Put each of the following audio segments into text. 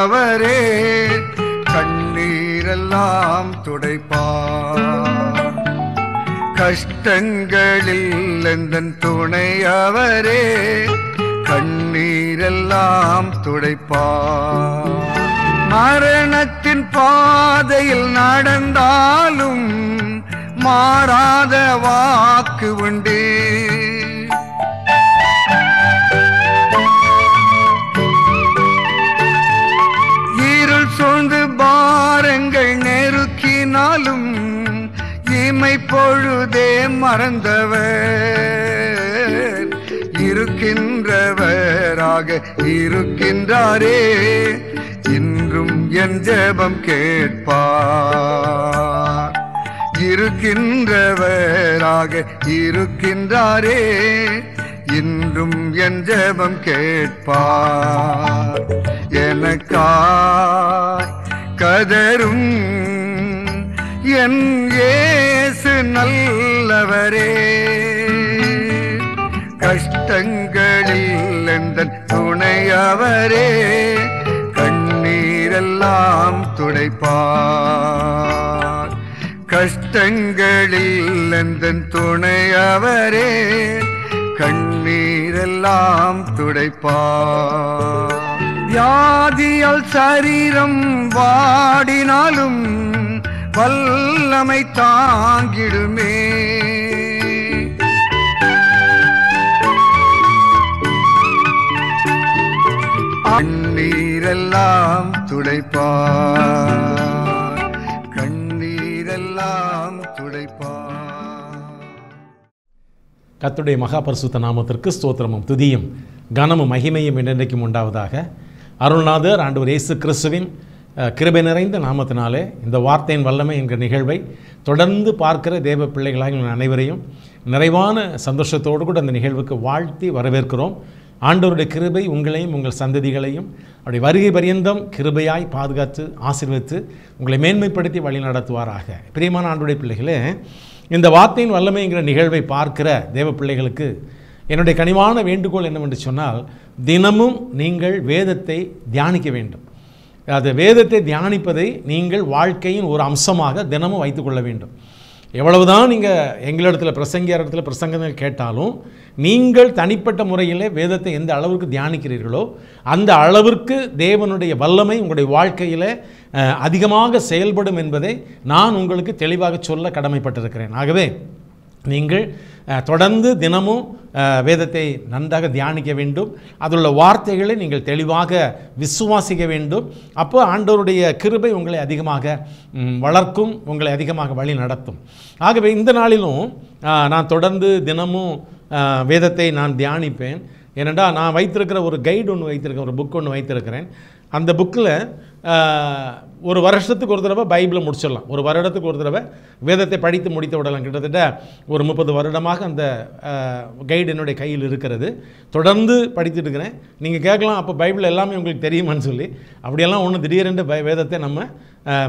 அவரே கண்ணீரெல்லாம் துடைப்பார் கஷ்டங்களில் எந்தன் துணை அவரே கண்ணீரெல்லாம் துடைப்பார் மரணத்தின் பாதையில் நடந்தாலும் மாறாத வாக்கு உண்டே சொன்னாலும் இமை பொழுதே மறந்தவர் இருக்கின்றவராக இருக்கின்றாரே இன்றும் என் ஜெபம் கேட்பார் இருக்கின்றவராக இருக்கின்றாரே இன்றும் என் ஜெபம் கேட்பார் எனக்கா கதரும் அவரே கண்ணீரெல்லாம் துடைப்பார் கஷ்டங்களில் எந்தன் துணை அவரே கண்ணீரெல்லாம் துடைப்பார் வியாதியால் சரீரம் வாடினாலும் வல்லமை தாங்கிடுமே கண்ணீரெல்லாம் துடைப்பா கண்ணீரெல்லாம் துடைப்பா கத்துடைய மகாபரிசுத்த நாமத்திற்கு ஸ்தோத்திரமும் துதியும் கனமும் மகிமையும் என்றென்றைக்கும் உண்டாவதாக அருள்நாதர் ஆண்டவர் இயேசு கிறிஸ்துவின் கிருபை நிறைந்த நாமத்தினாலே இந்த வார்த்தையின் வல்லமை என்கிற நிகழ்வை தொடர்ந்து பார்க்கிற தேவ பிள்ளைகளாக அனைவரையும் நிறைவான சந்தோஷத்தோடு கூட அந்த நிகழ்வுக்கு வாழ்த்தி வரவேற்கிறோம் ஆண்டவருடைய கிருபை உங்களையும் உங்கள் சந்ததிகளையும் அவருடைய வருகை பரியந்தம் கிருபையாய் பாதுகாத்து ஆசீர்வித்து உங்களை மேன்மைப்படுத்தி வழி நடத்துவாராக பிரியமான ஆண்டுடைய பிள்ளைகளே இந்த வார்த்தையின் வல்லமைங்கிற நிகழ்வை பார்க்கிற தேவ பிள்ளைகளுக்கு என்னுடைய கனிவான வேண்டுகோள் என்னவென்று சொன்னால் தினமும் நீங்கள் வேதத்தை தியானிக்க வேண்டும் அது வேதத்தை தியானிப்பதை நீங்கள் வாழ்க்கையின் ஒரு அம்சமாக தினமும் வைத்துக்கொள்ள வேண்டும் எவ்வளவுதான் நீங்கள் எங்களிடத்தில் பிரசங்கியார் இடத்துல பிரசங்கங்கள் கேட்டாலும் நீங்கள் தனிப்பட்ட முறையில் வேதத்தை எந்த அளவுக்கு தியானிக்கிறீர்களோ அந்த அளவிற்கு தேவனுடைய வல்லமை உங்களுடைய வாழ்க்கையில் அதிகமாக செயல்படும் என்பதை நான் உங்களுக்கு தெளிவாக சொல்ல கடமைப்பட்டிருக்கிறேன் ஆகவே நீங்கள் தொடர்ந்து தினமும் வேதத்தை நன்றாக தியானிக்க வேண்டும் அதுள்ள வார்த்தைகளை நீங்கள் தெளிவாக விசுவாசிக்க வேண்டும் அப்போ ஆண்டவருடைய கிருபை உங்களை அதிகமாக வளர்க்கும் உங்களை அதிகமாக வழி நடத்தும் ஆகவே இந்த நாளிலும் நான் தொடர்ந்து தினமும் வேதத்தை நான் தியானிப்பேன் ஏனென்றால் நான் வைத்திருக்கிற ஒரு கைடு ஒன்று வைத்திருக்கேன் ஒரு புக் ஒன்று வைத்திருக்கிறேன் அந்த புக்கில் ஒரு வருஷத்துக்கு ஒரு தடவை பைபிளை முடிச்சிடலாம் ஒரு வருடத்துக்கு ஒரு தடவை வேதத்தை படித்து முடித்து விடலாம் கிட்டத்தட்ட ஒரு முப்பது வருடமாக அந்த கைடு என்னுடைய கையில் இருக்கிறது தொடர்ந்து படித்துட்டு இருக்கிறேன் நீங்கள் கேட்கலாம் அப்போ பைபிள் எல்லாமே உங்களுக்கு தெரியுமான்னு சொல்லி அப்படியெல்லாம் ஒன்றும் திடீரென்று வேதத்தை நம்ம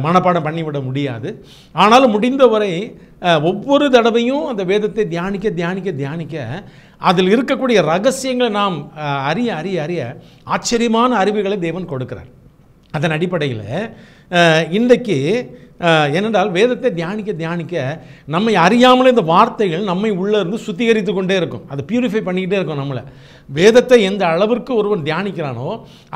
மனப்பாடம் பண்ணிவிட முடியாது ஆனாலும் முடிந்தவரை ஒவ்வொரு தடவையும் அந்த வேதத்தை தியானிக்க தியானிக்க தியானிக்க அதில் இருக்கக்கூடிய ரகசியங்களை நாம் அறிய அறிய அறிய ஆச்சரியமான அறிவுகளை தேவன் கொடுக்கிறார் அதன் அடிப்படையில் இன்றைக்கு ஏனென்றால் வேதத்தை தியானிக்க தியானிக்க நம்மை அறியாமலே இந்த வார்த்தைகள் நம்மை உள்ளே இருந்து சுத்திகரித்து கொண்டே இருக்கும் அதை பியூரிஃபை பண்ணிக்கிட்டே இருக்கும் நம்மளை வேதத்தை எந்த அளவிற்கு ஒருவன் தியானிக்கிறானோ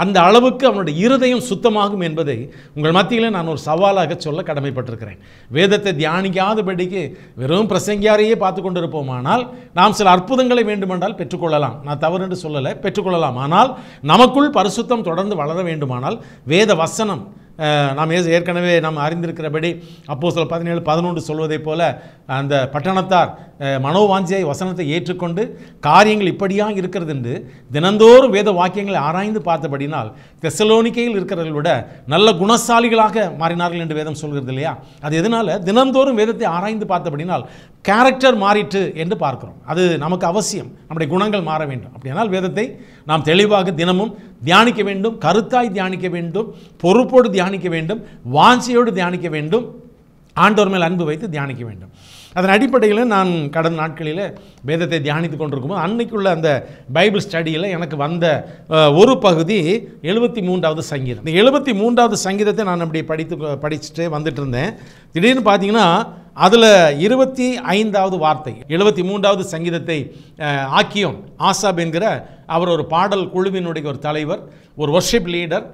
அந்த அளவுக்கு அவனுடைய இருதயம் சுத்தமாகும் என்பதை உங்கள் மத்தியில் நான் ஒரு சவாலாக சொல்ல கடமைப்பட்டிருக்கிறேன் வேதத்தை தியானிக்காதபடிக்கு வெறும் பிரசங்கியாரையே பார்த்து கொண்டிருப்போமானால் இருப்போமானால் நாம் சில அற்புதங்களை வேண்டுமென்றால் பெற்றுக்கொள்ளலாம் நான் தவறு என்று சொல்லலை பெற்றுக்கொள்ளலாம் ஆனால் நமக்குள் பரிசுத்தம் தொடர்ந்து வளர வேண்டுமானால் வேத வசனம் நாம் ஏற்கனவே நாம் அறிந்திருக்கிறபடி அப்போது சில பதினேழு பதினொன்று சொல்வதைப் போல அந்த பட்டணத்தார் மனோவாஞ்சியை வசனத்தை ஏற்றுக்கொண்டு காரியங்கள் இப்படியாக இருக்கிறது என்று தினந்தோறும் வேத வாக்கியங்களை ஆராய்ந்து பார்த்தபடினால் தெசலோனிக்கையில் இருக்கிறவர்கள் விட நல்ல குணசாலிகளாக மாறினார்கள் என்று வேதம் சொல்கிறது இல்லையா அது எதனால் தினந்தோறும் வேதத்தை ஆராய்ந்து பார்த்தபடினால் கேரக்டர் மாறிட்டு என்று பார்க்கிறோம் அது நமக்கு அவசியம் நம்முடைய குணங்கள் மாற வேண்டும் அப்படியானால் வேதத்தை நாம் தெளிவாக தினமும் தியானிக்க வேண்டும் கருத்தாய் தியானிக்க வேண்டும் பொறுப்போடு தியானிக்க வேண்டும் வாஞ்சியோடு தியானிக்க வேண்டும் ஆண்டோர் மேல் அன்பு வைத்து தியானிக்க வேண்டும் அதன் அடிப்படையில் நான் கடந்த நாட்களில் வேதத்தை தியானித்து கொண்டிருக்கும்போது அன்னைக்குள்ள அந்த பைபிள் ஸ்டடியில் எனக்கு வந்த ஒரு பகுதி எழுபத்தி மூன்றாவது சங்கீதம் இந்த எழுபத்தி மூன்றாவது சங்கீதத்தை நான் அப்படி படித்து படிச்சுட்டு வந்துட்டு இருந்தேன் திடீர்னு பார்த்தீங்கன்னா அதில் இருபத்தி ஐந்தாவது வார்த்தை எழுபத்தி மூன்றாவது சங்கீதத்தை ஆக்கியம் ஆசாப் என்கிற அவர் ஒரு பாடல் குழுவினுடைய ஒரு தலைவர் ஒரு ஒர்ஷிப் லீடர்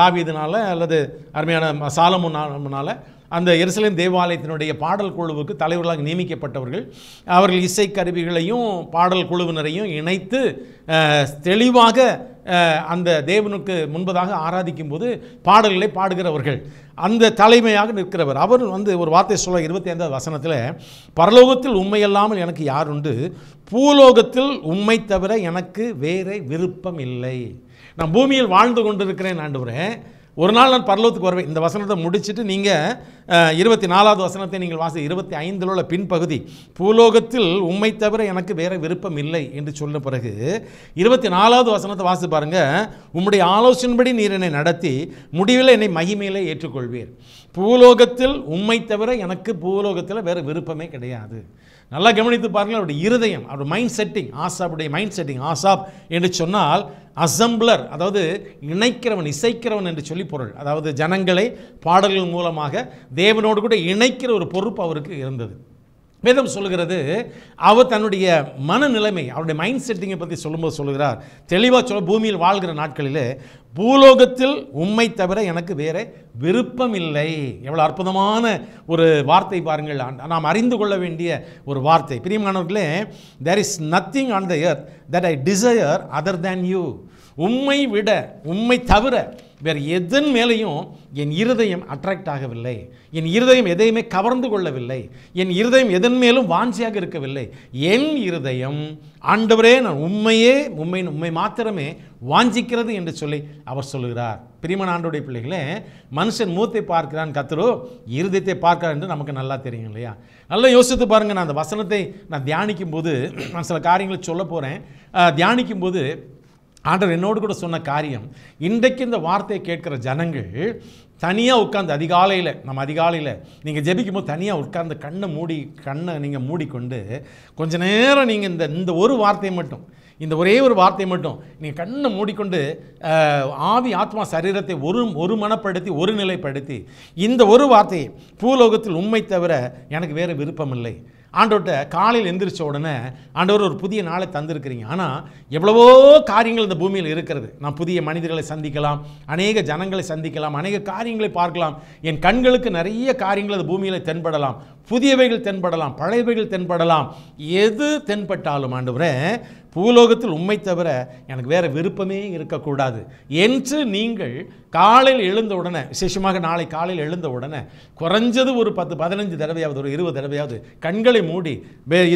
தாவீதுனால அல்லது அருமையான சாலமுனால அந்த எருசலேம் தேவாலயத்தினுடைய பாடல் குழுவுக்கு தலைவர்களாக நியமிக்கப்பட்டவர்கள் அவர்கள் இசை கருவிகளையும் பாடல் குழுவினரையும் இணைத்து தெளிவாக அந்த தேவனுக்கு முன்பதாக ஆராதிக்கும் போது பாடல்களை பாடுகிறவர்கள் அந்த தலைமையாக நிற்கிறவர் அவர் வந்து ஒரு வார்த்தை சொல்ல இருபத்தி ஐந்தாவது வசனத்தில் பரலோகத்தில் உண்மையல்லாமல் எனக்கு யார் உண்டு பூலோகத்தில் உண்மை தவிர எனக்கு வேறு விருப்பம் இல்லை நான் பூமியில் வாழ்ந்து கொண்டிருக்கிறேன் ஆண்டு ஒரு நாள் நான் பரலோத்துக்கு வருவேன் இந்த வசனத்தை முடிச்சுட்டு நீங்கள் இருபத்தி நாலாவது வசனத்தை நீங்கள் வாசி இருபத்தி ஐந்தில் உள்ள பின்பகுதி பூலோகத்தில் உண்மை தவிர எனக்கு வேறு விருப்பம் இல்லை என்று சொன்ன பிறகு இருபத்தி நாலாவது வசனத்தை வாசி பாருங்கள் உம்முடைய ஆலோசனைப்படி நீர் என்னை நடத்தி முடிவில் என்னை மகிமையிலே ஏற்றுக்கொள்வீர் பூலோகத்தில் உண்மை தவிர எனக்கு பூலோகத்தில் வேறு விருப்பமே கிடையாது நல்லா கவனித்து பாருங்கள் அவருடைய இருதயம் அவருடைய மைண்ட் செட்டிங் ஆசாப்புடைய மைண்ட் செட்டிங் ஆசாப் என்று சொன்னால் அசம்பிளர் அதாவது இணைக்கிறவன் இசைக்கிறவன் என்று சொல்லி பொருள் அதாவது ஜனங்களை பாடல்கள் மூலமாக தேவனோடு கூட இணைக்கிற ஒரு பொறுப்பு அவருக்கு இருந்தது வேதம் சொல்கிறது அவர் தன்னுடைய மனநிலைமை அவருடைய மைண்ட் செட்டிங்கை பற்றி சொல்லும்போது சொல்கிறார் தெளிவாக சொல்ல பூமியில் வாழ்கிற நாட்களில் பூலோகத்தில் உண்மை தவிர எனக்கு வேறு விருப்பம் இல்லை எவ்வளோ அற்புதமான ஒரு வார்த்தை பாருங்கள் நாம் அறிந்து கொள்ள வேண்டிய ஒரு வார்த்தை பிரியமானவர்களே there is nothing on the earth that I desire other than you உண்மை விட உண்மை தவிர வேறு எதன் மேலேயும் என் இருதயம் அட்ராக்ட் ஆகவில்லை என் இருதயம் எதையுமே கவர்ந்து கொள்ளவில்லை என் இருதயம் எதன் மேலும் வாஞ்சியாக இருக்கவில்லை என் இருதயம் ஆண்டவரே நான் உண்மையே உண்மை உண்மை மாத்திரமே வாஞ்சிக்கிறது என்று சொல்லி அவர் சொல்லுகிறார் பிரிமன் ஆண்டுடைய பிள்ளைகளே மனுஷன் மூத்தை பார்க்கிறான் கத்துரோ இருதயத்தை பார்க்கிறார் என்று நமக்கு நல்லா தெரியும் இல்லையா நல்லா யோசித்து பாருங்கள் நான் அந்த வசனத்தை நான் தியானிக்கும் போது நான் சில காரியங்களை சொல்ல போகிறேன் தியானிக்கும் போது ஆண்டவர் என்னோடு கூட சொன்ன காரியம் இன்றைக்கு இந்த வார்த்தையை கேட்குற ஜனங்கள் தனியாக உட்காந்து அதிகாலையில் நம்ம அதிகாலையில் நீங்கள் ஜெபிக்கும் போது தனியாக உட்காந்து கண்ணை மூடி கண்ணை நீங்கள் மூடிக்கொண்டு கொஞ்ச நேரம் நீங்கள் இந்த இந்த ஒரு வார்த்தையை மட்டும் இந்த ஒரே ஒரு வார்த்தை மட்டும் நீங்கள் கண்ணை மூடிக்கொண்டு ஆவி ஆத்மா சரீரத்தை ஒரு ஒரு மனப்படுத்தி ஒரு நிலைப்படுத்தி இந்த ஒரு வார்த்தையை பூலோகத்தில் உண்மை தவிர எனக்கு வேறு விருப்பமில்லை ஆண்டோட்ட காலையில் எந்திரிச்ச உடனே ஆண்டவர் ஒரு புதிய நாளை தந்திருக்கிறீங்க ஆனால் எவ்வளவோ காரியங்கள் இந்த பூமியில் இருக்கிறது நான் புதிய மனிதர்களை சந்திக்கலாம் அநேக ஜனங்களை சந்திக்கலாம் அநேக காரியங்களை பார்க்கலாம் என் கண்களுக்கு நிறைய காரியங்கள் அந்த பூமியில் தென்படலாம் புதியவைகள் தென்படலாம் பழையவைகள் தென்படலாம் எது தென்பட்டாலும் ஆண்டவரே பூலோகத்தில் உண்மை தவிர எனக்கு வேறு விருப்பமே இருக்கக்கூடாது என்று நீங்கள் காலையில் எழுந்த உடனே விசேஷமாக நாளை காலையில் எழுந்த உடனே குறைஞ்சது ஒரு பத்து பதினஞ்சு தடவையாவது ஒரு இருபது தடவையாவது கண்களை மூடி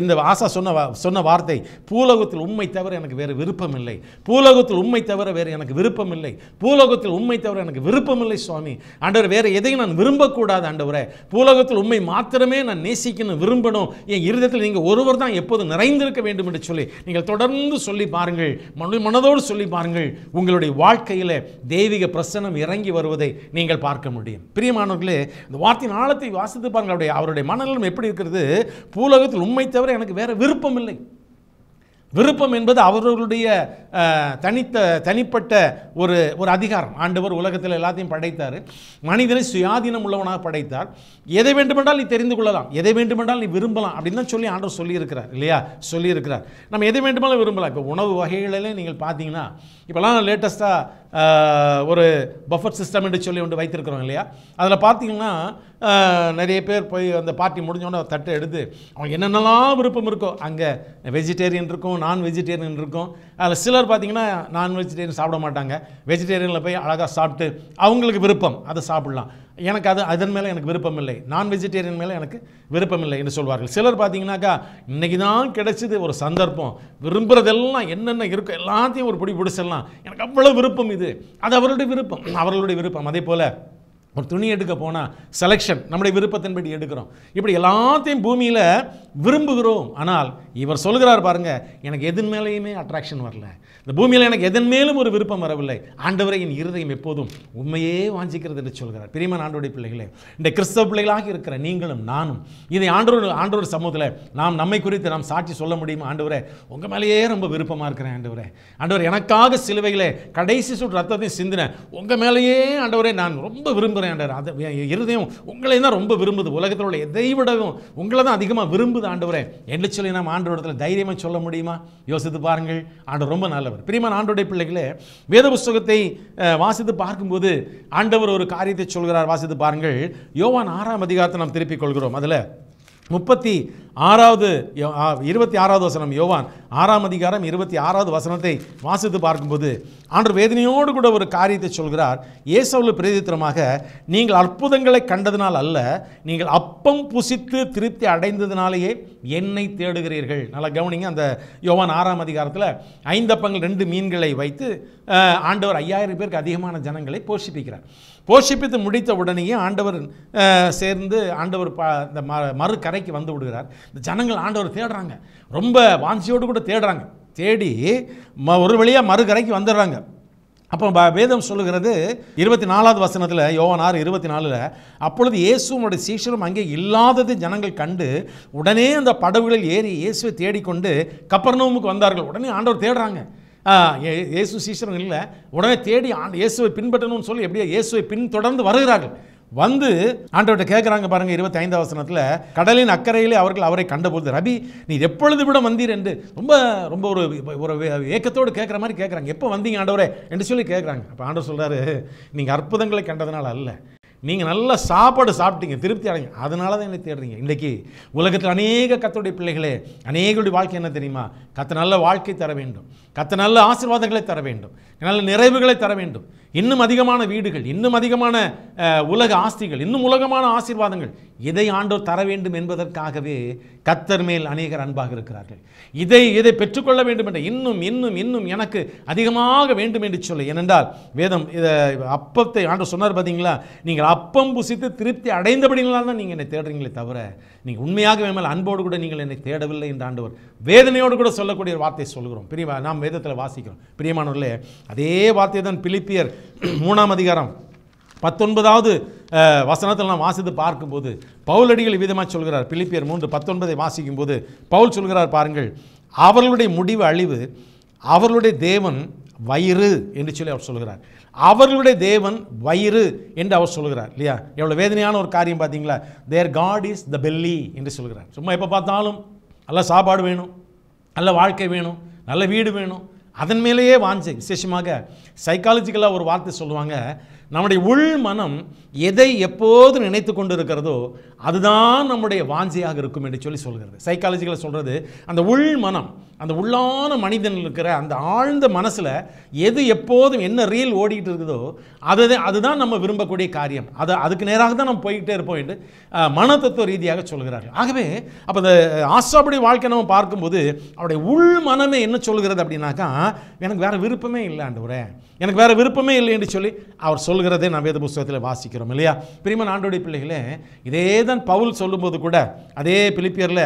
இந்த ஆசா சொன்ன சொன்ன வார்த்தை பூலோகத்தில் உண்மை தவிர எனக்கு வேறு விருப்பம் இல்லை பூலோகத்தில் உண்மை தவிர வேறு எனக்கு விருப்பம் இல்லை பூலோகத்தில் உண்மை தவிர எனக்கு விருப்பம் இல்லை சுவாமி ஆண்டவர் வேறு எதையும் நான் விரும்பக்கூடாது ஆண்டவரை பூலோகத்தில் உண்மை மாத்திரமே நான் நேசிக்கணும் விரும்பணும் என் இருதயத்தில் நீங்கள் ஒருவர் தான் எப்போது நிறைந்திருக்க வேண்டும் என்று சொல்லி நீங்கள் தொடர்ந்து சொல்லி பாருங்கள் மனு மனதோடு சொல்லி பாருங்கள் உங்களுடைய வாழ்க்கையில் தெய்வீக பிரசனம் இறங்கி வருவதை நீங்கள் பார்க்க முடியும் பிரியமானவர்களே இந்த வார்த்தையின் ஆழத்தை வாசித்து பாருங்கள் அவருடைய அவருடைய மனநலம் எப்படி இருக்கிறது பூலகத்தில் உண்மை தவிர எனக்கு வேறு விருப்பம் இல்லை விருப்பம் என்பது அவர்களுடைய தனித்த தனிப்பட்ட ஒரு ஒரு அதிகாரம் ஆண்டவர் உலகத்தில் எல்லாத்தையும் படைத்தார் மனிதனை சுயாதீனம் உள்ளவனாக படைத்தார் எதை வேண்டுமென்றால் நீ தெரிந்து கொள்ளலாம் எதை வேண்டுமென்றால் நீ விரும்பலாம் அப்படின்னு தான் சொல்லி ஆண்டவர் சொல்லியிருக்கிறார் இல்லையா சொல்லியிருக்கிறார் நம்ம எதை வேண்டுமாலும் விரும்பலாம் இப்போ உணவு வகைகளிலே நீங்கள் பார்த்தீங்கன்னா இப்போலாம் லேட்டஸ்ட்டாக ஒரு பஃபர் சிஸ்டம் என்று சொல்லி ஒன்று வைத்திருக்கிறோம் இல்லையா அதில் பார்த்தீங்கன்னா நிறைய பேர் போய் அந்த பார்ட்டி முடிஞ்சோன்னே தட்டை எடுத்து அவங்க என்னென்னலாம் விருப்பம் இருக்கோ அங்கே வெஜிடேரியன் இருக்கும் நான் வெஜிடேரியன் இருக்கும் அதில் சிலர் பார்த்திங்கன்னா நான் வெஜிடேரியன் சாப்பிட மாட்டாங்க வெஜிடேரியனில் போய் அழகாக சாப்பிட்டு அவங்களுக்கு விருப்பம் அதை சாப்பிட்லாம் எனக்கு அது அதன் மேலே எனக்கு விருப்பம் இல்லை நான் வெஜிடேரியன் மேலே எனக்கு விருப்பம் இல்லை என்று சொல்வார்கள் சிலர் பார்த்தீங்கன்னாக்கா இன்றைக்கி தான் கிடைச்சது ஒரு சந்தர்ப்பம் விரும்புகிறதெல்லாம் என்னென்ன இருக்கோ எல்லாத்தையும் ஒரு பிடி பிடிச்சிடலாம் எனக்கு அவ்வளோ விருப்பம் இது அது அவருடைய விருப்பம் அவர்களுடைய விருப்பம் அதே போல் ஒரு துணி எடுக்க போனால் செலெக்ஷன் நம்முடைய விருப்பத்தின்படி எடுக்கிறோம் இப்படி எல்லாத்தையும் பூமியில் விரும்புகிறோம் ஆனால் இவர் சொல்கிறார் பாருங்கள் எனக்கு எதன் மேலேயுமே அட்ராக்ஷன் வரல இந்த பூமியில் எனக்கு எதன் மேலும் ஒரு விருப்பம் வரவில்லை ஆண்டவரை என் இருதயம் எப்போதும் உண்மையே வாஞ்சிக்கிறது என்று சொல்கிறார் பிரியமன் ஆண்டோடைய பிள்ளைகளே இந்த கிறிஸ்தவ பிள்ளைகளாக இருக்கிற நீங்களும் நானும் இதை ஆண்டோர் ஆண்டோர் சமூகத்தில் நாம் நம்மை குறித்து நாம் சாட்சி சொல்ல முடியுமா ஆண்டவரே உங்கள் மேலேயே ரொம்ப விருப்பமாக இருக்கிறேன் ஆண்டவரே ஆண்டவர் எனக்காக சிலுவைகளை கடைசி சுற்று ரத்தத்தையும் சிந்தினேன் உங்கள் மேலேயே ஆண்டவரே நான் ரொம்ப விரும்புகிறேன் ஆண்டவர் அதை இருதயம் உங்களை தான் ரொம்ப விரும்புது உலகத்தில் உள்ள எதை விடவும் உங்களை தான் அதிகமாக விரும்புது ஆண்டவரே என்று சொல்லி நாம் ஆண்டோடத்தில் தைரியமாக சொல்ல முடியுமா யோசித்து பாருங்கள் ஆண்டவர் ரொம்ப நல்ல ஆண்டவர் பிரியமான ஆண்டோடைய பிள்ளைகளே வேத புஸ்தகத்தை வாசித்து பார்க்கும்போது ஆண்டவர் ஒரு காரியத்தை சொல்கிறார் வாசித்து பாருங்கள் யோவான் ஆறாம் அதிகாரத்தை நாம் திருப்பிக் கொள்கிறோம் அதில் முப்பத்தி ஆறாவது இருபத்தி ஆறாவது வசனம் யோவான் ஆறாம் அதிகாரம் இருபத்தி ஆறாவது வசனத்தை வாசித்து பார்க்கும்போது ஆண்டு வேதனையோடு கூட ஒரு காரியத்தை சொல்கிறார் ஏசவுல பிரதித்திரமாக நீங்கள் அற்புதங்களை கண்டதினால் அல்ல நீங்கள் அப்பம் புசித்து திருப்தி அடைந்ததினாலேயே என்னை தேடுகிறீர்கள் நல்லா கவனிங்க அந்த யோவான் ஆறாம் அதிகாரத்தில் ஐந்தப்பங்கள் ரெண்டு மீன்களை வைத்து ஆண்டவர் ஐயாயிரம் பேருக்கு அதிகமான ஜனங்களை போஷிப்பிக்கிறார் போஷிப்பித்து முடித்த உடனேயே ஆண்டவர் சேர்ந்து ஆண்டவர் பா இந்த ம மறு கரைக்கு வந்து விடுகிறார் இந்த ஜனங்கள் ஆண்டவர் தேடுறாங்க ரொம்ப வாஞ்சியோடு கூட தேடுறாங்க தேடி ம ஒரு வழியாக மறுகரைக்கு வந்துடுறாங்க அப்போ வேதம் சொல்லுகிறது இருபத்தி நாலாவது வசனத்தில் யோவன் ஆறு இருபத்தி நாலில் அப்பொழுது இயேசுவோட சீஷரும் அங்கே இல்லாதது ஜனங்கள் கண்டு உடனே அந்த படவுகளில் ஏறி இயேசுவை தேடிக்கொண்டு கப்பர்னோமுக்கு வந்தார்கள் உடனே ஆண்டவர் தேடுறாங்க இயேசு சீசரன் இல்லை உடனே தேடி இயேசுவை பின்பற்றணும்னு சொல்லி எப்படியா இயேசுவை பின்தொடர்ந்து வருகிறார்கள் வந்து ஆண்டவர்கிட்ட கேட்குறாங்க பாருங்கள் இருபத்தைந்தாவது வசனத்தில் கடலின் அக்கறையிலே அவர்கள் அவரை கண்டபோது ரபி நீ எப்பொழுது விட வந்தீர் என்று ரொம்ப ரொம்ப ஒரு ஒரு ஏக்கத்தோடு கேட்குற மாதிரி கேட்குறாங்க எப்போ வந்தீங்க ஆண்டவரே என்று சொல்லி கேட்குறாங்க அப்போ ஆண்டவர் சொல்கிறாரு நீங்கள் அற்புதங்களை கண்டதுனால அல்ல நீங்கள் நல்லா சாப்பாடு சாப்பிட்டீங்க திருப்தி அடைங்க அதனால தான் என்னை தேடுறீங்க இன்றைக்கி உலகத்தில் அநேக கத்தோடைய பிள்ளைகளே அநேகருடைய வாழ்க்கை என்ன தெரியுமா கற்று நல்ல வாழ்க்கை தர வேண்டும் கத்த நல்ல ஆசீர்வாதங்களை தர வேண்டும் நல்ல நிறைவுகளை தர வேண்டும் இன்னும் அதிகமான வீடுகள் இன்னும் அதிகமான உலக ஆஸ்திகள் இன்னும் உலகமான ஆசீர்வாதங்கள் இதை ஆண்டோர் தர வேண்டும் என்பதற்காகவே கத்தர் மேல் அநேகர் அன்பாக இருக்கிறார்கள் இதை இதை பெற்றுக்கொள்ள வேண்டும் என்ற இன்னும் இன்னும் இன்னும் எனக்கு அதிகமாக வேண்டும் என்று சொல்லு ஏனென்றால் வேதம் இதை அப்பத்தை ஆண்டோர் சொன்னார் பார்த்தீங்களா நீங்கள் அப்பம் புசித்து திருப்தி அடைந்தபடிங்களால் தான் நீங்கள் என்னை தேடுறீங்களே தவிர நீங்கள் உண்மையாக மேல் அன்போடு கூட நீங்கள் என்னை தேடவில்லை என்று ஆண்டவர் வேதனையோடு கூட சொல்லக்கூடிய வார்த்தை சொல்கிறோம் பிரிவா நாம் வேதத்தில் வாசிக்கிறோம் பிரியமானவர்களே அதே வார்த்தையை தான் பிலிப்பியர் மூணாம் அதிகாரம் பத்தொன்பதாவது வசனத்தில் நான் வாசித்து பார்க்கும்போது பவுலடிகள் விதமாக சொல்கிறார் பிலிப்பியர் மூன்று பத்தொன்பதை வாசிக்கும் போது பவுல் சொல்கிறார் பாருங்கள் அவர்களுடைய முடிவு அழிவு அவர்களுடைய தேவன் வயிறு என்று சொல்லி அவர் சொல்கிறார் அவர்களுடைய தேவன் வயிறு என்று அவர் சொல்கிறார் இல்லையா எவ்வளோ வேதனையான ஒரு காரியம் பார்த்தீங்களா their god is the belly என்று சொல்கிறார் சும்மா எப்போ பார்த்தாலும் நல்ல சாப்பாடு வேணும் நல்ல வாழ்க்கை வேணும் நல்ல வீடு வேணும் அதன் மேலேயே வாஞ்சை விசேஷமாக சைக்காலஜிக்கலாக ஒரு வார்த்தை சொல்லுவாங்க நம்முடைய உள் மனம் எதை எப்போது நினைத்து கொண்டு இருக்கிறதோ அதுதான் நம்முடைய வாஞ்சியாக இருக்கும் என்று சொல்லி சொல்கிறது சைக்காலஜிகளை சொல்கிறது அந்த உள் மனம் அந்த உள்ளான மனிதன் இருக்கிற அந்த ஆழ்ந்த மனசில் எது எப்போதும் என்ன ரீல் ஓடிக்கிட்டு இருக்குதோ அது அதுதான் நம்ம விரும்பக்கூடிய காரியம் அது அதுக்கு நேராக தான் நம்ம போய்கிட்டே இருப்போம் என்று தத்துவ ரீதியாக சொல்கிறார்கள் ஆகவே அப்போ இந்த ஆசாபுடைய வாழ்க்கை நம்ம பார்க்கும்போது அவருடைய உள் மனமே என்ன சொல்கிறது அப்படின்னாக்கா எனக்கு வேறு விருப்பமே இல்லை உரை எனக்கு வேறு விருப்பமே இல்லை என்று சொல்லி அவர் சொல்கிறதே நான் வேத புஸ்தகத்தில் வாசிக்கிறோம் இல்லையா பிரிமன் ஆண்டோடைய பிள்ளைகளே இதே தான் பவுல் சொல்லும்போது கூட அதே பிலிப்பியரில்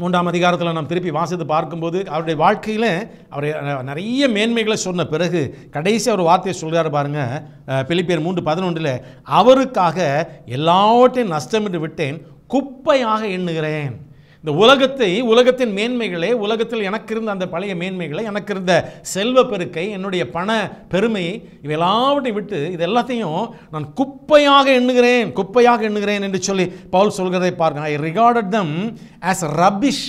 மூன்றாம் அதிகாரத்தில் நாம் திருப்பி வாசித்து பார்க்கும்போது அவருடைய வாழ்க்கையில் அவர் நிறைய மேன்மைகளை சொன்ன பிறகு கடைசி அவர் வார்த்தையை சொல்கிறார் பாருங்கள் பிலிப்பியர் மூன்று பதினொன்றில் அவருக்காக எல்லாவற்றையும் நஷ்டமிட்டு விட்டேன் குப்பையாக எண்ணுகிறேன் இந்த உலகத்தை உலகத்தின் மேன்மைகளே உலகத்தில் எனக்கு இருந்த அந்த பழைய மேன்மைகளை எனக்கு இருந்த செல்வ பெருக்கை என்னுடைய பண பெருமையை இவை எல்லாவற்றையும் விட்டு இது எல்லாத்தையும் நான் குப்பையாக எண்ணுகிறேன் குப்பையாக எண்ணுகிறேன் என்று சொல்லி பவுல் சொல்கிறதை பாருங்க I regarded them as rubbish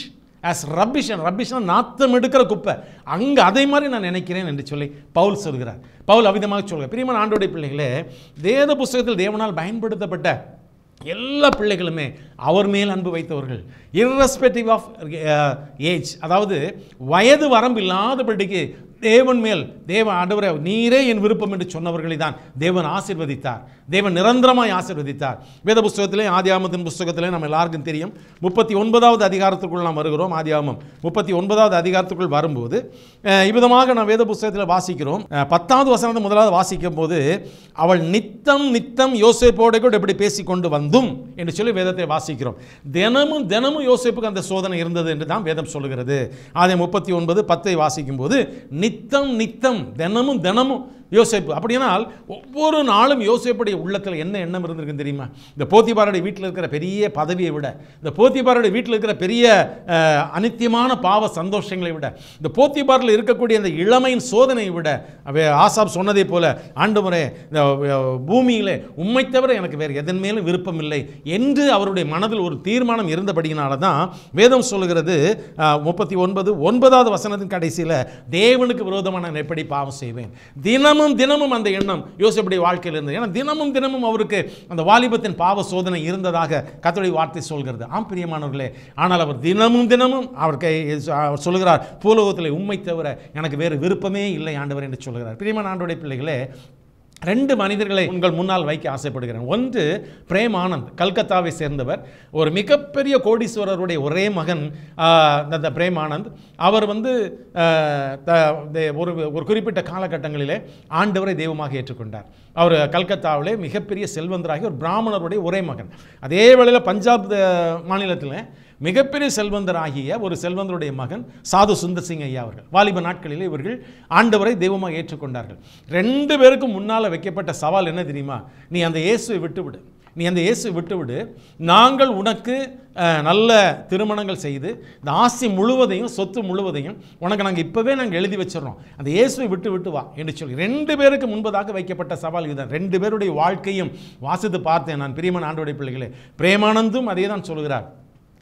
as rubbish ரபிஷ்னா நாத்தம் எடுக்கிற குப்பை அங்கே அதே மாதிரி நான் நினைக்கிறேன் என்று சொல்லி பவுல் சொல்கிறார் பவுல் அவிதமாக சொல்கிறார் பிரியமான ஆண்டோடைய பிள்ளைகளே வேத புஸ்தகத்தில் தேவனால் பயன்படுத்தப்பட்ட எல்லா பிள்ளைகளுமே அவர் மேல் அன்பு வைத்தவர்கள் இர்ரெஸ்பெக்டிவ் ஆஃப் ஏஜ் அதாவது வயது வரம்பு இல்லாதபடிக்கு தேவன் மேல் தேவ அடவுரை நீரே என் விருப்பம் என்று சொன்னவர்களை தான் தேவன் ஆசிர்வதித்தார் தேவன் நிரந்தரமாய் ஆசிர்வதித்தார் வேத புஸ்தகத்திலே ஆதியாமத்தின் புஸ்தகத்திலே நம்ம எல்லாருக்கும் தெரியும் முப்பத்தி ஒன்பதாவது அதிகாரத்துக்குள் நாம் வருகிறோம் ஆதியாமம் முப்பத்தி ஒன்பதாவது அதிகாரத்துக்குள் வரும்போது இவ்விதமாக நாம் வேத புஸ்தகத்தில் வாசிக்கிறோம் பத்தாவது வசனத்தை முதலாவது வாசிக்கும் போது அவள் நித்தம் நித்தம் யோசிப்போட கூட எப்படி பேசி கொண்டு வந்தும் என்று சொல்லி வேதத்தை வாசிக்கிறோம் தினமும் தினமும் யோசிப்புக்கு அந்த சோதனை இருந்தது என்று தான் வேதம் சொல்லுகிறது அதை முப்பத்தி ஒன்பது பத்தை வாசிக்கும் போது நித்தம் நித்தம் தினமும் தினமும் யோசிப்பு அப்படினால் ஒவ்வொரு நாளும் யோசிப்புடைய உள்ளத்தில் என்ன எண்ணம் இருந்திருக்குன்னு தெரியுமா இந்த போத்திபாருடைய வீட்டில் இருக்கிற பெரிய பதவியை விட இந்த போத்திபாருடைய வீட்டில் இருக்கிற பெரிய அனித்தியமான பாவ சந்தோஷங்களை விட இந்த போத்திபாரில் இருக்கக்கூடிய அந்த இளமையின் சோதனையை விட ஆசாப் சொன்னதை போல ஆண்டு முறை இந்த பூமியிலே உண்மை தவிர எனக்கு வேறு எதன் மேலும் விருப்பம் இல்லை என்று அவருடைய மனதில் ஒரு தீர்மானம் இருந்தபடியினால தான் வேதம் சொல்கிறது முப்பத்தி ஒன்பது ஒன்பதாவது வசனத்தின் கடைசியில் தேவனுக்கு விரோதமான எப்படி பாவம் செய்வேன் தினம் தினமும் தினமும் அந்த எண்ணம் யோசிப்புடைய வாழ்க்கையில் இருந்தது ஏன்னா தினமும் தினமும் அவருக்கு அந்த வாலிபத்தின் பாவ சோதனை இருந்ததாக கத்தோடைய வார்த்தை சொல்கிறது ஆம் பிரியமானவர்களே ஆனால் அவர் தினமும் தினமும் அவருக்கு சொல்கிறார் பூலோகத்தில் உண்மை தவிர எனக்கு வேறு விருப்பமே இல்லை ஆண்டவர் என்று சொல்கிறார் பிரியமான ஆண்டோடைய பிள்ளைகளே ரெண்டு மனிதர்களை உங்கள் முன்னால் வைக்க ஆசைப்படுகிறேன் ஒன்று பிரேம் ஆனந்த் கல்கத்தாவை சேர்ந்தவர் ஒரு மிகப்பெரிய கோடீஸ்வரருடைய ஒரே மகன் அந்த பிரேம் ஆனந்த் அவர் வந்து ஒரு ஒரு குறிப்பிட்ட காலகட்டங்களிலே ஆண்டவரை தெய்வமாக ஏற்றுக்கொண்டார் அவர் கல்கத்தாவிலே மிகப்பெரிய செல்வந்தராகி ஒரு பிராமணருடைய ஒரே மகன் அதே வேளையில் பஞ்சாப் மாநிலத்தில் மிகப்பெரிய செல்வந்தராகிய ஒரு செல்வந்தருடைய மகன் சாது சுந்தர் சிங் ஐயா அவர்கள் வாலிப நாட்களில் இவர்கள் ஆண்டவரை தெய்வமாக ஏற்றுக்கொண்டார்கள் ரெண்டு பேருக்கும் முன்னால் வைக்கப்பட்ட சவால் என்ன தெரியுமா நீ அந்த இயேசுவை விட்டுவிடு நீ அந்த இயேசு விட்டுவிடு நாங்கள் உனக்கு நல்ல திருமணங்கள் செய்து இந்த ஆசி முழுவதையும் சொத்து முழுவதையும் உனக்கு நாங்கள் இப்போவே நாங்கள் எழுதி வச்சிடறோம் அந்த இயேசுவை விட்டு விட்டு வா என்று சொல்லி ரெண்டு பேருக்கு முன்பதாக வைக்கப்பட்ட சவால் இதுதான் ரெண்டு பேருடைய வாழ்க்கையும் வாசித்து பார்த்தேன் நான் பிரியமான ஆண்டோடைய பிள்ளைகளே பிரேமானந்தும் அதே தான் சொல்கிறார்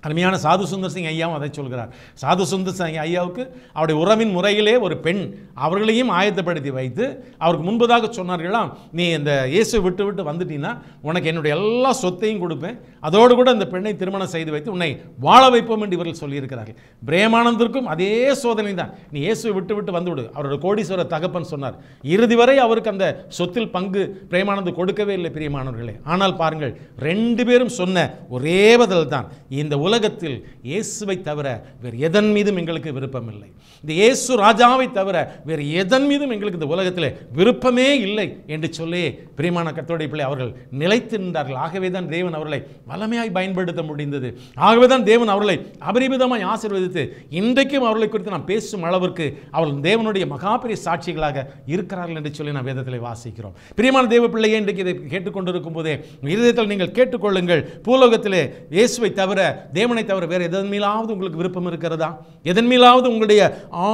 அருமையான சாது சுந்தர் சிங் ஐயாவும் அதை சொல்கிறார் சாது சுந்தர் சிங் ஐயாவுக்கு அவருடைய உறவின் முறையிலே ஒரு பெண் அவர்களையும் ஆயத்தப்படுத்தி வைத்து அவருக்கு முன்பதாக சொன்னார்களாம் நீ இந்த இயேசு விட்டு விட்டு வந்துட்டீங்கன்னா உனக்கு என்னுடைய எல்லா சொத்தையும் கொடுப்பேன் அதோடு கூட அந்த பெண்ணை திருமணம் செய்து வைத்து உன்னை வாழ வைப்போம் என்று இவர்கள் சொல்லியிருக்கிறார்கள் பிரேமானந்திற்கும் அதே சோதனை தான் நீ இயேசுவை விட்டு விட்டு வந்துவிடு அவரோட கோடீஸ்வர தகப்பன் சொன்னார் இறுதி வரை அவருக்கு அந்த சொத்தில் பங்கு பிரேமானந்து கொடுக்கவே இல்லை பிரியமானவர்களே ஆனால் பாருங்கள் ரெண்டு பேரும் சொன்ன ஒரே பதில் தான் இந்த உலகத்தில் இயேசுவை தவிர வேறு எதன் மீதும் எங்களுக்கு விருப்பம் இல்லை இந்த இயேசு ராஜாவை தவிர வேறு எதன் மீதும் எங்களுக்கு இந்த உலகத்தில் விருப்பமே இல்லை என்று சொல்லி பிரியமான கத்தோடைய பிள்ளை அவர்கள் நிலைத்திருந்தார்கள் ஆகவே தான் தேவன் அவர்களை வல்லமையாய் பயன்படுத்த முடிந்தது ஆகவே தான் தேவன் அவர்களை அபரிமிதமாய் ஆசீர்வதித்து இன்றைக்கும் அவர்களை குறித்து நாம் பேசும் அளவிற்கு அவர்கள் தேவனுடைய மகாபெரிய சாட்சிகளாக இருக்கிறார்கள் என்று சொல்லி நான் வேதத்தில் வாசிக்கிறோம் பிரியமான தேவ பிள்ளையே இன்றைக்கு இதை கேட்டுக்கொண்டிருக்கும் போதே இருதயத்தில் நீங்கள் கேட்டுக்கொள்ளுங்கள் பூலோகத்திலே இயேசுவை தவிர தேவனை தவிர வேறு எதன் மேலாவது உங்களுக்கு விருப்பம் இருக்கிறதா எதன் மேலாவது உங்களுடைய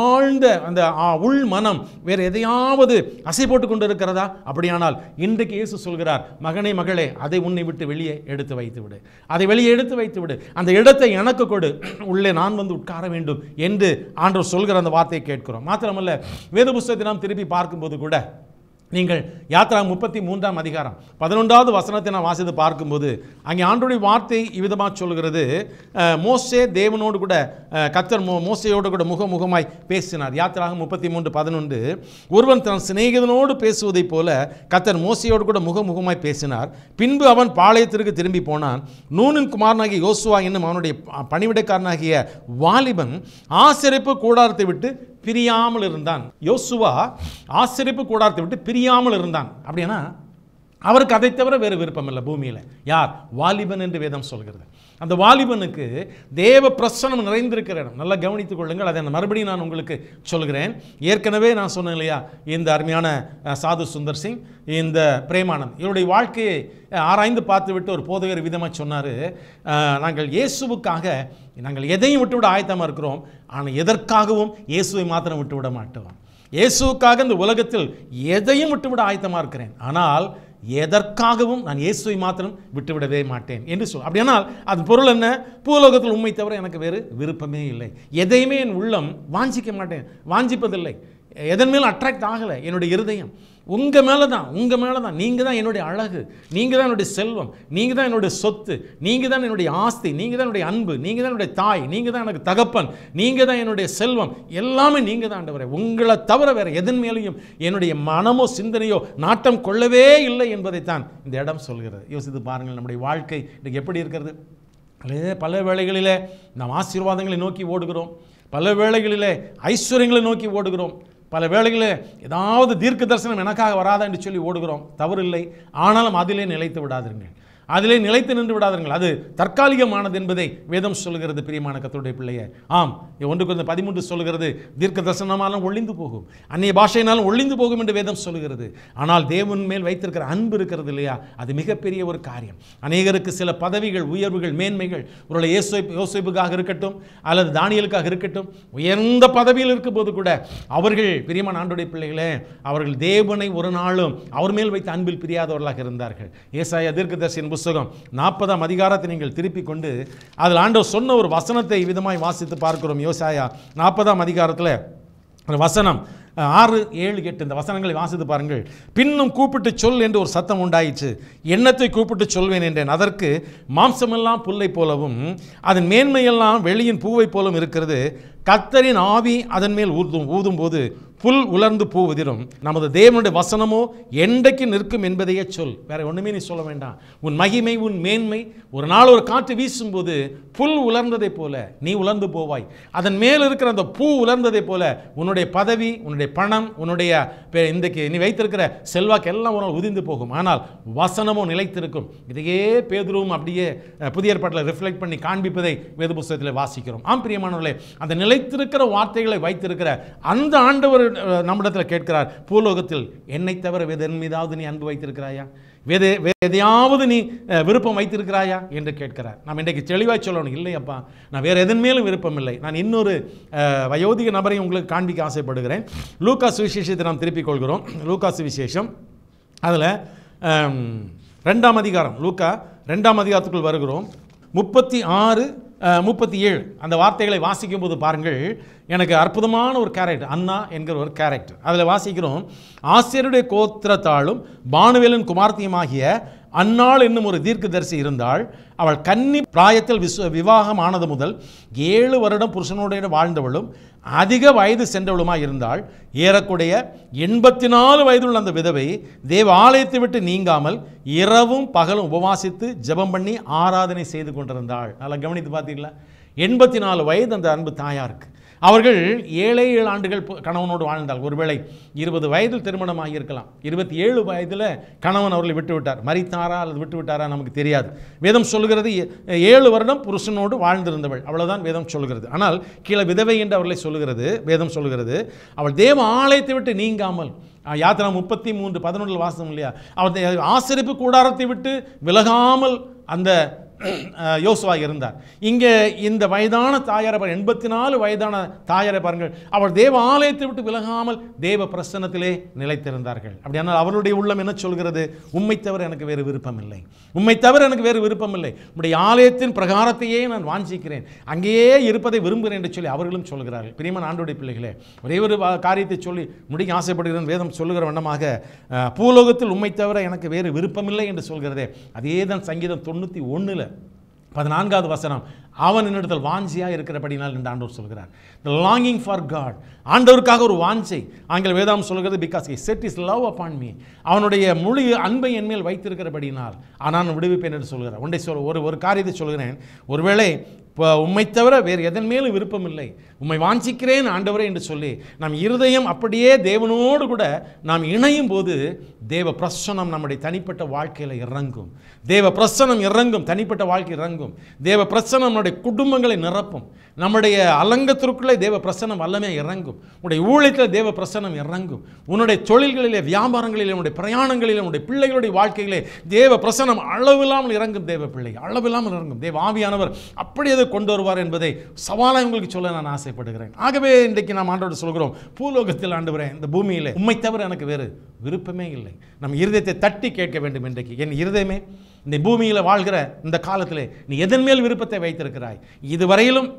ஆழ்ந்த அந்த உள் மனம் வேறு எதையாவது அசை போட்டு கொண்டு இருக்கிறதா அப்படியானால் இன்றைக்கு இயேசு சொல்கிறார் மகனே மகளே அதை உன்னை விட்டு வெளியே எடுத்து வைத்து விடு அதை வெளியே எடுத்து வைத்து விடு அந்த இடத்தை எனக்கு கொடு உள்ளே நான் வந்து உட்கார வேண்டும் என்று ஆண்டவர் சொல்கிற அந்த வார்த்தையை கேட்கிறோம் மாத்திரமல்ல வேத புஸ்தகத்தை நாம் திருப்பி பார்க்கும்போது கூட நீங்கள் யாத்ரா முப்பத்தி மூன்றாம் அதிகாரம் பதினொன்றாவது வசனத்தை நான் வாசித்து பார்க்கும்போது அங்கே ஆண்டோடைய வார்த்தை இவ்விதமாக சொல்கிறது மோசே தேவனோடு கூட கத்தர் மோ மோசையோடு கூட முகமுகமாய் பேசினார் யாத்திராக முப்பத்தி மூன்று பதினொன்று ஒருவன் தன் சிநேகிதனோடு பேசுவதைப் போல கத்தர் மோசையோடு கூட முகமுகமாய் பேசினார் பின்பு அவன் பாளையத்திற்கு திரும்பி போனான் நூனின் குமாரனாகிய யோசுவா என்னும் அவனுடைய பணிவிடைக்காரனாகிய வாலிபன் ஆசிரிப்பு கூடாரத்தை விட்டு பிரியாமல் இருந்தான் யோசுவா ஆசிரியப்பு கூடாரத்தை விட்டு பிரியாமல் இருந்தான் அப்படின்னா அவருக்கு அதை தவிர வேறு விருப்பம் இல்லை பூமியில் யார் வாலிபன் என்று வேதம் சொல்கிறது அந்த வாலிபனுக்கு தேவ பிரசனம் நிறைந்திருக்கிற இடம் நல்லா கவனித்துக் கொள்ளுங்கள் அதை மறுபடியும் நான் உங்களுக்கு சொல்கிறேன் ஏற்கனவே நான் சொன்னேன் இல்லையா இந்த அருமையான சாது சுந்தர் சிங் இந்த பிரேமானந்த் இவருடைய வாழ்க்கையை ஆராய்ந்து பார்த்துவிட்டு ஒரு போதகர் விதமாக சொன்னார் நாங்கள் இயேசுவுக்காக நாங்கள் எதையும் விட்டுவிட ஆயத்தமாக இருக்கிறோம் ஆனால் எதற்காகவும் இயேசுவை மாத்திரம் விட்டுவிட மாட்டோம் இயேசுவுக்காக இந்த உலகத்தில் எதையும் விட்டுவிட ஆயத்தமாக இருக்கிறேன் ஆனால் எதற்காகவும் நான் இயேசுவை மாத்திரம் விட்டுவிடவே மாட்டேன் என்று சொல் அப்படியானால் அது பொருள் என்ன பூலோகத்தில் உண்மை தவிர எனக்கு வேறு விருப்பமே இல்லை எதையுமே என் உள்ளம் வாஞ்சிக்க மாட்டேன் வாஞ்சிப்பதில்லை எதன் மேலும் அட்ராக்ட் ஆகலை என்னுடைய இருதயம் உங்கள் மேலே தான் உங்கள் மேலே தான் நீங்கள் தான் என்னுடைய அழகு நீங்கள் தான் என்னுடைய செல்வம் நீங்கள் தான் என்னுடைய சொத்து நீங்கள் தான் என்னுடைய ஆஸ்தி நீங்கள் தான் என்னுடைய அன்பு நீங்கள் தான் என்னுடைய தாய் நீங்கள் தான் எனக்கு தகப்பன் நீங்கள் தான் என்னுடைய செல்வம் எல்லாமே நீங்கள் தான் வரேன் உங்களை தவிர வேறு எதன் மேலேயும் என்னுடைய மனமோ சிந்தனையோ நாட்டம் கொள்ளவே இல்லை என்பதைத்தான் இந்த இடம் சொல்கிறது யோசித்து பாருங்கள் நம்முடைய வாழ்க்கை இன்றைக்கு எப்படி இருக்கிறது பல வேளைகளிலே நாம் ஆசீர்வாதங்களை நோக்கி ஓடுகிறோம் பல வேளைகளிலே ஐஸ்வர்யங்களை நோக்கி ஓடுகிறோம் பல வேளைகளில் ஏதாவது தீர்க்க தரிசனம் எனக்காக வராதா என்று சொல்லி ஓடுகிறோம் தவறு இல்லை ஆனாலும் அதிலே நிலைத்து விடாதீர்கள் அதிலே நிலைத்து நின்று விடாதீர்கள் அது தற்காலிகமானது என்பதை வேதம் சொல்கிறது பிரியமான கத்தோடைய பிள்ளையை ஆம் ஒன்று கொஞ்சம் பதிமூன்று சொல்கிறது தீர்க்க தரிசனமாலும் ஒளிந்து போகும் அந்நிய பாஷையினாலும் ஒழிந்து போகும் என்று வேதம் சொல்கிறது ஆனால் தேவன் மேல் வைத்திருக்கிற அன்பு இருக்கிறது இல்லையா அது மிகப்பெரிய ஒரு காரியம் அநேகருக்கு சில பதவிகள் உயர்வுகள் மேன்மைகள் ஒரு இயேசு யோசிப்புக்காக இருக்கட்டும் அல்லது தானியலுக்காக இருக்கட்டும் உயர்ந்த பதவியில் இருக்கும்போது கூட அவர்கள் பிரியமான ஆண்டுடைய பிள்ளைகளே அவர்கள் தேவனை ஒரு நாளும் அவர் மேல் வைத்த அன்பில் பிரியாதவர்களாக இருந்தார்கள் ஏசாய தீர்க்க என்பது புஸ்தகம் நாற்பதாம் அதிகாரத்தை நீங்கள் திருப்பி கொண்டு அதில் ஆண்டவர் சொன்ன ஒரு வசனத்தை விதமாய் வாசித்து பார்க்கிறோம் யோசாயா நாற்பதாம் அதிகாரத்தில் வசனம் ஆறு ஏழு எட்டு இந்த வசனங்களை வாசித்து பாருங்கள் பின்னும் கூப்பிட்டு சொல் என்று ஒரு சத்தம் உண்டாயிடுச்சு எண்ணத்தை கூப்பிட்டு சொல்வேன் என்றேன் அதற்கு மாம்சமெல்லாம் புல்லை போலவும் அதன் மேன்மையெல்லாம் வெளியின் பூவை போலவும் இருக்கிறது கத்தரின் ஆவி அதன் மேல் ஊதும் ஊதும் போது புல் உலர்ந்து போவதிலும் நமது தேவனுடைய வசனமோ என்றைக்கு நிற்கும் என்பதையே சொல் வேற ஒன்றுமே நீ சொல்ல வேண்டாம் உன் மகிமை உன் மேன்மை ஒரு நாள் ஒரு காற்று வீசும்போது புல் உலர்ந்ததை போல நீ உலர்ந்து போவாய் அதன் மேல் இருக்கிற அந்த பூ உலர்ந்ததை போல உன்னுடைய பதவி உன்னுடைய பணம் உன்னுடைய இன்றைக்கு நீ வைத்திருக்கிற செல்வாக்கு எல்லாம் ஒரு நாள் போகும் ஆனால் வசனமோ நிலைத்திருக்கும் இதையே பேதுருவும் அப்படியே புதிய ஏற்பாட்டில் ரிஃப்ளெக்ட் பண்ணி காண்பிப்பதை வேத புஸ்தகத்தில் வாசிக்கிறோம் ஆம் பிரியமானவர்களே அந்த நிலை நிலைத்திருக்கிற வார்த்தைகளை வைத்திருக்கிற அந்த ஆண்டவர் நம்மிடத்தில் கேட்கிறார் பூலோகத்தில் என்னை தவிர வேதன் மீதாவது நீ அன்பு வைத்திருக்கிறாயா வேத எதையாவது நீ விருப்பம் வைத்திருக்கிறாயா என்று கேட்கிறார் நாம் இன்றைக்கு தெளிவாக சொல்லணும் இல்லையப்பா நான் வேறு எதன் மேலும் விருப்பம் இல்லை நான் இன்னொரு வயோதிக நபரையும் உங்களுக்கு காண்பிக்க ஆசைப்படுகிறேன் லூகாஸ் விசேஷத்தை நாம் திருப்பிக் கொள்கிறோம் லூகாஸ் விசேஷம் அதில் ரெண்டாம் அதிகாரம் லூக்கா ரெண்டாம் அதிகாரத்துக்குள் வருகிறோம் முப்பத்தி ஆறு முப்பத்தி ஏழு அந்த வார்த்தைகளை வாசிக்கும் போது பாருங்கள் எனக்கு அற்புதமான ஒரு கேரக்டர் அண்ணா என்கிற ஒரு கேரக்டர் அதில் வாசிக்கிறோம் ஆசிரியருடைய கோத்திரத்தாலும் பானுவேலன் ஆகிய அன்னாள் என்னும் ஒரு தீர்க்கதரிசி இருந்தால் அவள் கன்னி பிராயத்தில் விஸ்வ விவாகம் ஆனது முதல் ஏழு வருடம் புருஷனுடைய வாழ்ந்தவளும் அதிக வயது சென்றவளுமாக இருந்தால் ஏறக்குடைய எண்பத்தி நாலு வயதுள்ள அந்த விதவை தேவ ஆலயத்தை விட்டு நீங்காமல் இரவும் பகலும் உபவாசித்து ஜபம் பண்ணி ஆராதனை செய்து கொண்டிருந்தாள் நல்லா கவனித்து பார்த்தீங்களா எண்பத்தி நாலு வயது அந்த அன்பு தாயாருக்கு அவர்கள் ஏழை ஏழு ஆண்டுகள் கணவனோடு வாழ்ந்தால் ஒருவேளை இருபது வயதில் திருமணமாக இருக்கலாம் இருபத்தி ஏழு வயதில் கணவன் அவர்களை விட்டுவிட்டார் மறித்தாரா அல்லது விட்டுவிட்டாரா நமக்கு தெரியாது வேதம் சொல்கிறது ஏழு வருடம் புருஷனோடு வாழ்ந்திருந்தவள் அவ்வளோதான் வேதம் சொல்கிறது ஆனால் கீழே விதவை என்று அவர்களை சொல்கிறது வேதம் சொல்கிறது அவள் தேவ ஆலயத்தை விட்டு நீங்காமல் யாத்திரா முப்பத்தி மூன்று பதினொன்றில் வாசம் இல்லையா அவர் ஆசிரிப்பு கூடாரத்தை விட்டு விலகாமல் அந்த யோசுவா இருந்தார் இங்கே இந்த வயதான தாயாரை பாருங்க எண்பத்தி நாலு வயதான தாயாரை பாருங்கள் அவர் தேவ ஆலயத்தை விட்டு விலகாமல் தேவ பிரசன்னத்திலே நிலைத்திருந்தார்கள் அப்படியானால் அவருடைய உள்ளம் என்ன சொல்கிறது உண்மை தவிர எனக்கு வேறு விருப்பம் இல்லை உண்மை தவிர எனக்கு வேறு விருப்பம் இல்லை உடைய ஆலயத்தின் பிரகாரத்தையே நான் வாஞ்சிக்கிறேன் அங்கேயே இருப்பதை விரும்புகிறேன் என்று சொல்லி அவர்களும் சொல்கிறார்கள் பிரியமன் ஆண்டுடைய பிள்ளைகளே ஒரே ஒரு காரியத்தை சொல்லி முடிக்க ஆசைப்படுகிறேன் வேதம் சொல்லுகிற வண்ணமாக பூலோகத்தில் உண்மை தவிர எனக்கு வேறு விருப்பமில்லை என்று சொல்கிறதே அதே தான் சங்கீதம் தொண்ணூற்றி ஒன்றில் பதினான்காவது வசனம் அவன் என்னிடத்தில் வாஞ்சியாக இருக்கிறபடினால் என்று ஆண்டவர் சொல்கிறார் த லாங்கிங் ஃபார் காட் ஆண்டவருக்காக ஒரு வாஞ்சை ஆங்கில வேதாம் சொல்கிறது because I set is love upon me அவனுடைய முழு அன்பை என் மேல் வைத்திருக்கிறபடினால் ஆனால் விடுவிப்பேன் என்று சொல்கிறார் ஒன்றை சொல் ஒரு ஒரு காரியத்தை சொல்கிறேன் ஒருவேளை இப்போ உண்மை தவிர வேறு எதன் மேலும் விருப்பமில்லை உம்மை வாஞ்சிக்கிறேன் ஆண்டவரே என்று சொல்லி நம் இருதயம் அப்படியே தேவனோடு கூட நாம் இணையும் போது தேவ பிரசனம் நம்முடைய தனிப்பட்ட வாழ்க்கையில் இறங்கும் தேவ பிரசனம் இறங்கும் தனிப்பட்ட வாழ்க்கை இறங்கும் தேவ பிரசனம் நம்முடைய குடும்பங்களை நிரப்பும் நம்முடைய அலங்கத்திற்குள்ளே தேவ பிரசனம் வல்லமே இறங்கும் உன்னுடைய ஊழியத்தில் தேவ பிரசனம் இறங்கும் உன்னுடைய தொழில்களிலே வியாபாரங்களிலே உன்னுடைய பிரயாணங்களிலே உன்னுடைய பிள்ளைகளுடைய வாழ்க்கையிலே தேவ பிரசனம் அளவில்லாமல் இறங்கும் தேவ பிள்ளை அளவில்லாமல் இறங்கும் தேவ ஆவியானவர் அப்படி அதை கொண்டு வருவார் என்பதை சவாலாக உங்களுக்கு சொல்ல நான் ஆசை ஆசைப்படுகிறேன் ஆகவே இன்றைக்கு நாம் ஆண்டோடு சொல்கிறோம் பூலோகத்தில் ஆண்டுவரேன் இந்த பூமியில் உண்மை தவிர எனக்கு வேறு விருப்பமே இல்லை நம் இருதயத்தை தட்டி கேட்க வேண்டும் இன்றைக்கு என் இருதயமே இந்த பூமியில் வாழ்கிற இந்த காலத்தில் நீ எதன் மேல் விருப்பத்தை வைத்திருக்கிறாய் இதுவரையிலும்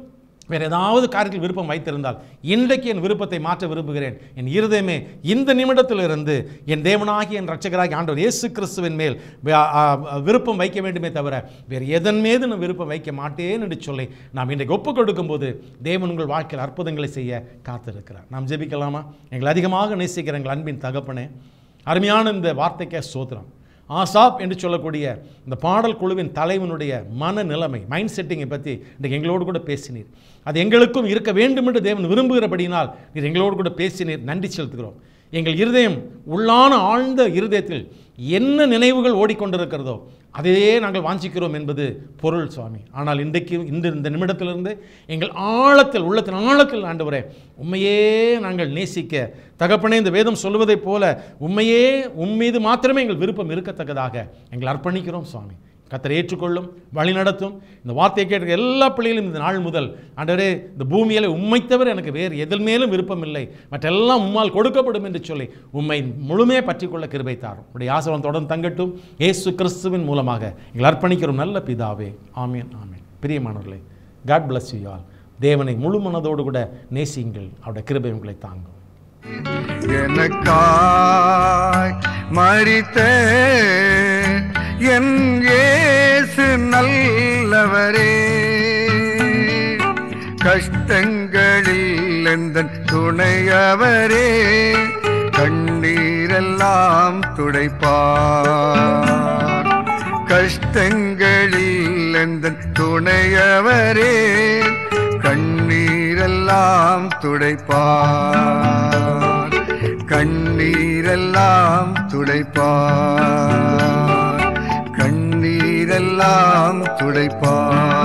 வேறு ஏதாவது காரியத்தில் விருப்பம் வைத்திருந்தால் இன்றைக்கு என் விருப்பத்தை மாற்ற விரும்புகிறேன் என் இருதயமே இந்த நிமிடத்திலிருந்து என் தேவனாகி என் ரட்சகராகி ஆண்டவர் இயேசு கிறிஸ்துவின் மேல் விருப்பம் வைக்க வேண்டுமே தவிர வேறு எதன் மீது நான் விருப்பம் வைக்க மாட்டேன் என்று சொல்லி நாம் இன்றைக்கு ஒப்புக் கொடுக்கும்போது தேவன் உங்கள் வாழ்க்கையில் அற்புதங்களை செய்ய காத்திருக்கிறார் நாம் ஜெபிக்கலாமா எங்களை அதிகமாக நேசிக்கிற எங்கள் அன்பின் தகப்பனே அருமையான இந்த வார்த்தைக்கே சோதனம் ஆசாப் என்று சொல்லக்கூடிய இந்த பாடல் குழுவின் தலைவனுடைய மன நிலைமை மைண்ட் செட்டிங்கை பற்றி இன்றைக்கு எங்களோடு கூட பேசினீர் அது எங்களுக்கும் இருக்க வேண்டும் என்று தேவன் விரும்புகிறபடியினால் நீர் எங்களோடு கூட பேசினீர் நன்றி செலுத்துகிறோம் எங்கள் இருதயம் உள்ளான ஆழ்ந்த இருதயத்தில் என்ன நினைவுகள் ஓடிக்கொண்டிருக்கிறதோ அதையே நாங்கள் வாஞ்சிக்கிறோம் என்பது பொருள் சுவாமி ஆனால் இன்றைக்கு இந்த இந்த நிமிடத்திலிருந்து எங்கள் ஆழத்தில் உள்ளத்தின் ஆழத்தில் ஆண்டவரே உண்மையே நாங்கள் நேசிக்க தகப்பனே இந்த வேதம் சொல்வதைப் போல உண்மையே உம்மீது மாத்திரமே எங்கள் விருப்பம் இருக்கத்தக்கதாக எங்கள் அர்ப்பணிக்கிறோம் சுவாமி கத்தரை ஏற்றுக்கொள்ளும் வழி நடத்தும் இந்த வார்த்தையை கேட்கிற எல்லா பிள்ளைகளும் இந்த நாள் முதல் அன்றவரே இந்த பூமியில் உண்மை தவிர எனக்கு வேறு எதில் மேலும் விருப்பம் இல்லை மற்றெல்லாம் உம்மால் கொடுக்கப்படும் என்று சொல்லி உண்மை பற்றி பற்றிக்கொள்ள கிருபை தாரும் உடைய ஆசவம் தொடர்ந்து தங்கட்டும் ஏசு கிறிஸ்துவின் மூலமாக எங்கள் அர்ப்பணிக்கிறோம் நல்ல பிதாவே ஆமியன் ஆமியன் பிரியமானவர்களே காட் பிளஸ் யூ ஆல் தேவனை முழு மனதோடு கூட நேசியுங்கள் அவருடைய கிருபை உங்களை தாங்கும் எனக்காய் மறித்தே நல்லவரே கஷ்டங்களில் எந்தன் துணையவரே கண்ணீரெல்லாம் துடைப்பார் கஷ்டங்களில் எந்தன் துணையவரே கண்ணீரெல்லாம் துடைப்பார் கண்ணீரெல்லாம் துடைப்பார் எல்லாம் துடைப்பான்